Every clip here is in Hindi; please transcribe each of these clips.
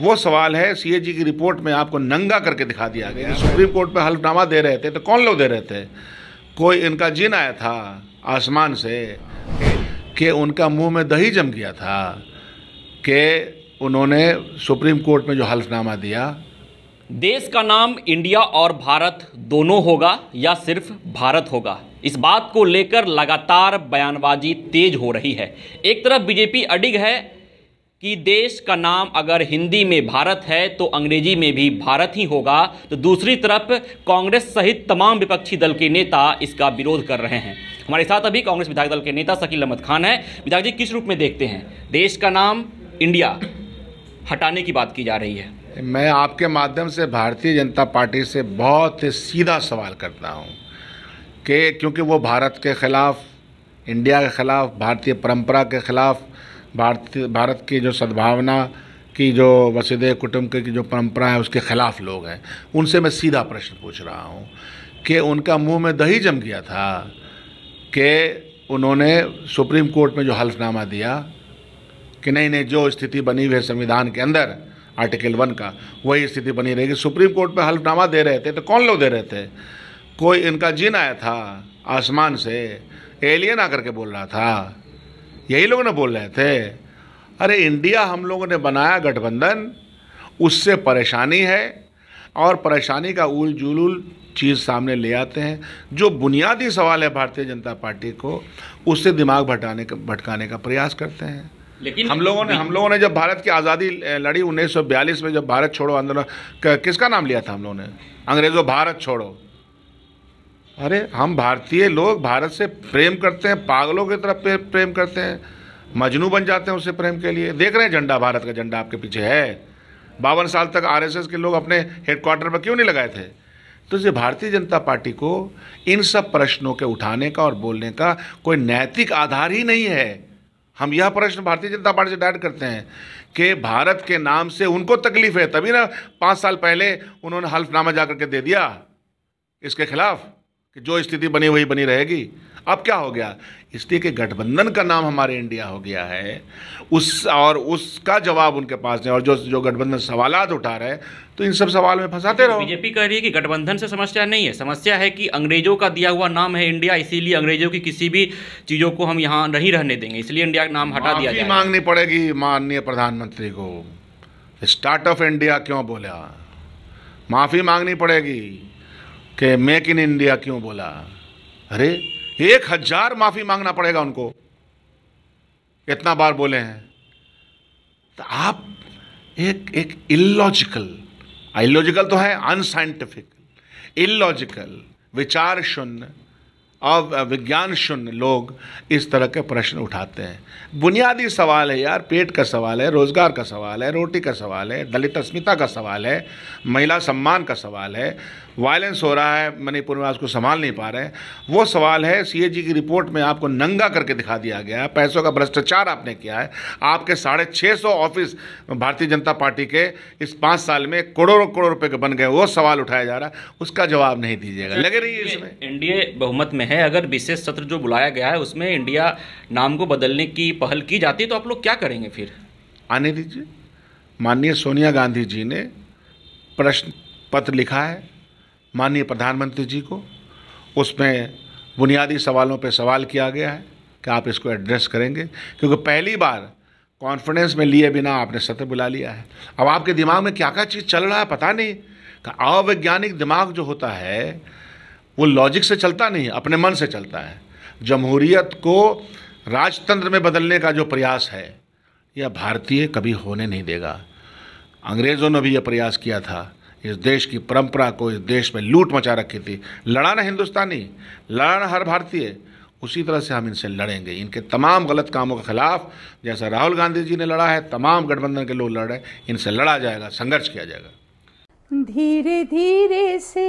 वो सवाल है सीएजी की रिपोर्ट में आपको नंगा करके दिखा दिया गया सुप्रीम कोर्ट में हल्फनामा दे रहे थे तो कौन लोग दे रहे थे कोई इनका जिन आया था आसमान से कि उनका मुंह में दही जम गया था कि उन्होंने सुप्रीम कोर्ट में जो हल्फनामा दिया देश का नाम इंडिया और भारत दोनों होगा या सिर्फ भारत होगा इस बात को लेकर लगातार बयानबाजी तेज हो रही है एक तरफ बीजेपी अडिग है कि देश का नाम अगर हिंदी में भारत है तो अंग्रेजी में भी भारत ही होगा तो दूसरी तरफ कांग्रेस सहित तमाम विपक्षी दल के नेता इसका विरोध कर रहे हैं हमारे साथ अभी कांग्रेस विधायक दल के नेता शकील अहमद खान है विधायक जी किस रूप में देखते हैं देश का नाम इंडिया हटाने की बात की जा रही है मैं आपके माध्यम से भारतीय जनता पार्टी से बहुत सीधा सवाल करता हूँ कि क्योंकि वो भारत के ख़िलाफ़ इंडिया के ख़िलाफ़ भारतीय परंपरा के ख़िलाफ़ भारत भारत की जो सद्भावना की जो वसुदेव कुटुम्ब की जो परंपरा है उसके खिलाफ लोग हैं उनसे मैं सीधा प्रश्न पूछ रहा हूँ कि उनका मुंह में दही जम गया था कि उन्होंने सुप्रीम कोर्ट में जो हल्फनामा दिया कि नहीं नहीं जो स्थिति बनी हुई है संविधान के अंदर आर्टिकल वन का वही स्थिति बनी रहेगी सुप्रीम कोर्ट में हल्फनामा दे रहे थे तो कौन लोग दे रहे थे कोई इनका जिन आया था आसमान से एलियन आकर के बोल रहा था यही लोग ना बोल रहे थे अरे इंडिया हम लोगों ने बनाया गठबंधन उससे परेशानी है और परेशानी का उल जुलूल चीज़ सामने ले आते हैं जो बुनियादी सवाल है भारतीय जनता पार्टी को उससे दिमाग भटाने का भटकाने का प्रयास करते हैं लेकिन हम लोगों ने हम लोगों ने जब भारत की आज़ादी लड़ी 1942 में जब भारत छोड़ो आंदोलन किसका नाम लिया था हम लोगों ने अंग्रेज़ों भारत छोड़ो अरे हम भारतीय लोग भारत से प्रेम करते हैं पागलों की तरफ प्रेम करते हैं मजनू बन जाते हैं उससे प्रेम के लिए देख रहे हैं झंडा भारत का झंडा आपके पीछे है बावन साल तक आरएसएस के लोग अपने हेडक्वार्टर पर क्यों नहीं लगाए थे तो ये भारतीय जनता पार्टी को इन सब प्रश्नों के उठाने का और बोलने का कोई नैतिक आधार ही नहीं है हम यह प्रश्न भारतीय जनता पार्टी से डायर करते हैं कि भारत के नाम से उनको तकलीफ है तभी ना पाँच साल पहले उन्होंने हल्फनामा जा करके दे दिया इसके खिलाफ़ कि जो स्थिति बनी हुई बनी रहेगी अब क्या हो गया इसलिए कि गठबंधन का नाम हमारे इंडिया हो गया है उस और उसका जवाब उनके पास नहीं और जो जो गठबंधन सवाल उठा रहे हैं तो इन सब सवाल में फंसाते रहो बीजेपी कह रही है कि गठबंधन से समस्या नहीं है समस्या है कि अंग्रेजों का दिया हुआ नाम है इंडिया इसीलिए अंग्रेजों की किसी भी चीज़ों को हम यहाँ नहीं रहने देंगे इसलिए इंडिया का नाम हटा दिया मांगनी पड़ेगी माननीय प्रधानमंत्री को स्टार्ट ऑफ इंडिया क्यों बोला माफ़ी मांगनी पड़ेगी कि मेक इन इंडिया क्यों बोला अरे एक हजार माफी मांगना पड़ेगा उनको इतना बार बोले हैं तो आप एक एक इलॉजिकल आइलॉजिकल तो है अनसाइंटिफिक इलॉजिकल विचार शून्य अब विज्ञान शून्य लोग इस तरह के प्रश्न उठाते हैं बुनियादी सवाल है यार पेट का सवाल है रोज़गार का सवाल है रोटी का सवाल है दलित अस्मिता का सवाल है महिला सम्मान का सवाल है वायलेंस हो रहा है मणिपुर में उसको संभाल नहीं पा रहे हैं वो सवाल है सीएजी की रिपोर्ट में आपको नंगा करके दिखा दिया गया है पैसों का भ्रष्टाचार आपने किया है आपके साढ़े छः सौ ऑफिस भारतीय जनता पार्टी के इस पाँच साल में करोड़ों करोड़ रुपये के बन गए वो सवाल उठाया जा रहा है उसका जवाब नहीं दीजिएगा लगे रही है इसमें एनडीए बहुमत में हैं अगर विशेष सत्र जो बुलाया गया है उसमें इंडिया नाम को बदलने की पहल की जाती है तो आप लोग क्या करेंगे फिर आने दीजिए माननीय सोनिया गांधी जी ने प्रश्न पत्र लिखा है माननीय प्रधानमंत्री जी को उसमें बुनियादी सवालों पर सवाल किया गया है कि आप इसको एड्रेस करेंगे क्योंकि पहली बार कॉन्फिडेंस में लिए बिना आपने सत्र बुला लिया है अब आपके दिमाग में क्या क्या चीज़ चल रहा है पता नहीं अवैज्ञानिक दिमाग जो होता है वो लॉजिक से चलता नहीं अपने मन से चलता है जमहूरियत को राजतंत्र में बदलने का जो प्रयास है यह भारतीय कभी होने नहीं देगा अंग्रेज़ों ने भी यह प्रयास किया था इस देश की परंपरा को इस देश में लूट मचा रखी थी लड़ा ना हिंदुस्तानी लड़ा ना हर भारतीय उसी तरह से हम इनसे लड़ेंगे इनके तमाम गलत कामों के खिलाफ जैसा राहुल गांधी जी ने लड़ा है तमाम गठबंधन के लोग लड़ रहे हैं इनसे लड़ा जाएगा संघर्ष किया जाएगा धीरे धीरे से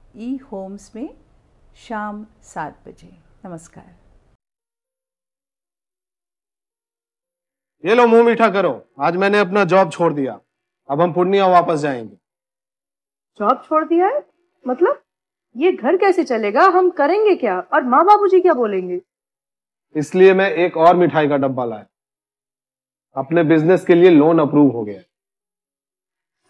ई होम्स में शाम सात बजे नमस्कार ये लो मुंह मीठा करो आज मैंने अपना जॉब छोड़ दिया अब हम पूर्णिया वापस जाएंगे जॉब छोड़ दिया है मतलब ये घर कैसे चलेगा हम करेंगे क्या और माँ बाबू जी क्या बोलेंगे इसलिए मैं एक और मिठाई का डब्बा लाया अपने बिजनेस के लिए लोन अप्रूव हो गया